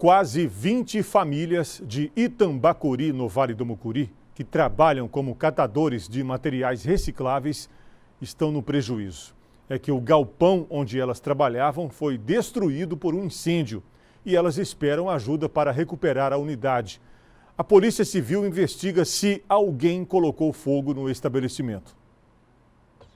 Quase 20 famílias de Itambacuri, no Vale do Mucuri, que trabalham como catadores de materiais recicláveis, estão no prejuízo. É que o galpão onde elas trabalhavam foi destruído por um incêndio e elas esperam ajuda para recuperar a unidade. A Polícia Civil investiga se alguém colocou fogo no estabelecimento.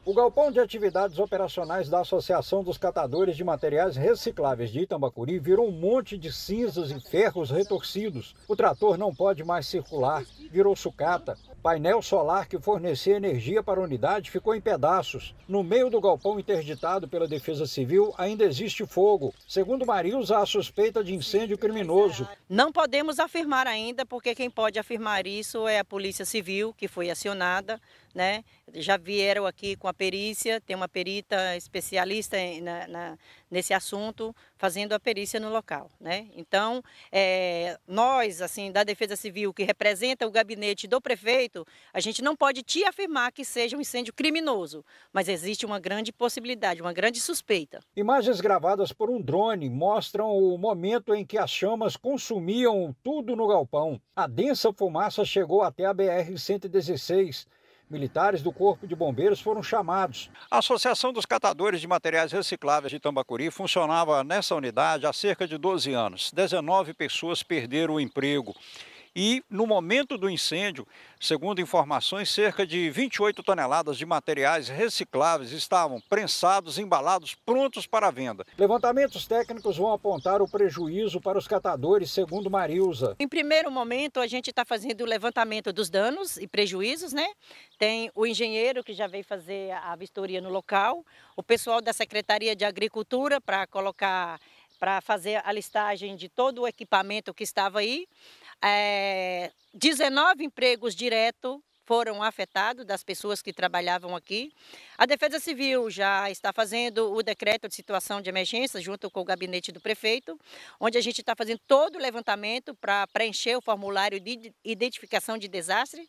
O galpão de atividades operacionais da Associação dos Catadores de Materiais Recicláveis de Itambacuri virou um monte de cinzas e ferros retorcidos. O trator não pode mais circular, virou sucata painel solar que fornecia energia para a unidade ficou em pedaços. No meio do galpão interditado pela Defesa Civil ainda existe fogo. Segundo Marius, há a suspeita de incêndio criminoso. Não podemos afirmar ainda, porque quem pode afirmar isso é a Polícia Civil, que foi acionada. Né? Já vieram aqui com a perícia, tem uma perita especialista na, na, nesse assunto, fazendo a perícia no local. Né? Então, é, nós, assim, da Defesa Civil, que representa o gabinete do prefeito, certo? A gente não pode te afirmar que seja um incêndio criminoso, mas existe uma grande possibilidade, uma grande suspeita. Imagens gravadas por um drone mostram o momento em que as chamas consumiam tudo no galpão. A densa fumaça chegou até a BR-116. Militares do Corpo de Bombeiros foram chamados. A Associação dos Catadores de Materiais Recicláveis de Tambacuri funcionava nessa unidade há cerca de 12 anos. 19 pessoas perderam o emprego. E no momento do incêndio, segundo informações, cerca de 28 toneladas de materiais recicláveis estavam prensados, embalados, prontos para venda. Levantamentos técnicos vão apontar o prejuízo para os catadores, segundo Marilza. Em primeiro momento, a gente está fazendo o levantamento dos danos e prejuízos, né? Tem o engenheiro que já veio fazer a vistoria no local, o pessoal da Secretaria de Agricultura para colocar para fazer a listagem de todo o equipamento que estava aí. É, eh, 19 empregos direto foram afetados das pessoas que trabalhavam aqui. A Defesa Civil já está fazendo o decreto de situação de emergência junto com o gabinete do prefeito, onde a gente está fazendo todo o levantamento para preencher o formulário de identificação de desastre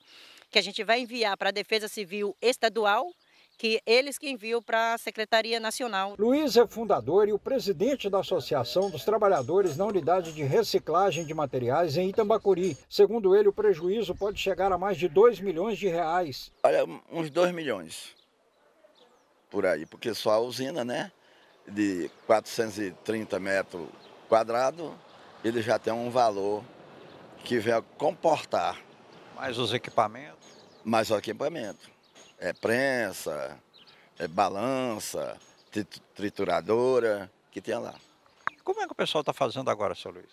que a gente vai enviar para a Defesa Civil Estadual que eles que enviam para a Secretaria Nacional. Luiz é fundador e o presidente da Associação dos Trabalhadores na Unidade de Reciclagem de Materiais em Itambacuri. Segundo ele, o prejuízo pode chegar a mais de 2 milhões de reais. Olha, uns 2 milhões por aí, porque só a usina, né, de 430 metros quadrados, ele já tem um valor que vai comportar. Mais os equipamentos? Mais o equipamento é, prensa, é, balança, trituradora que tem lá. Como é que o pessoal está fazendo agora, seu Luiz?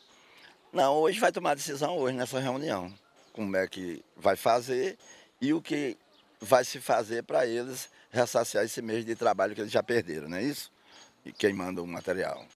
Não, hoje vai tomar decisão hoje nessa reunião. Como é que vai fazer e o que vai se fazer para eles ressaciar esse mês de trabalho que eles já perderam, não é isso? E quem manda o material.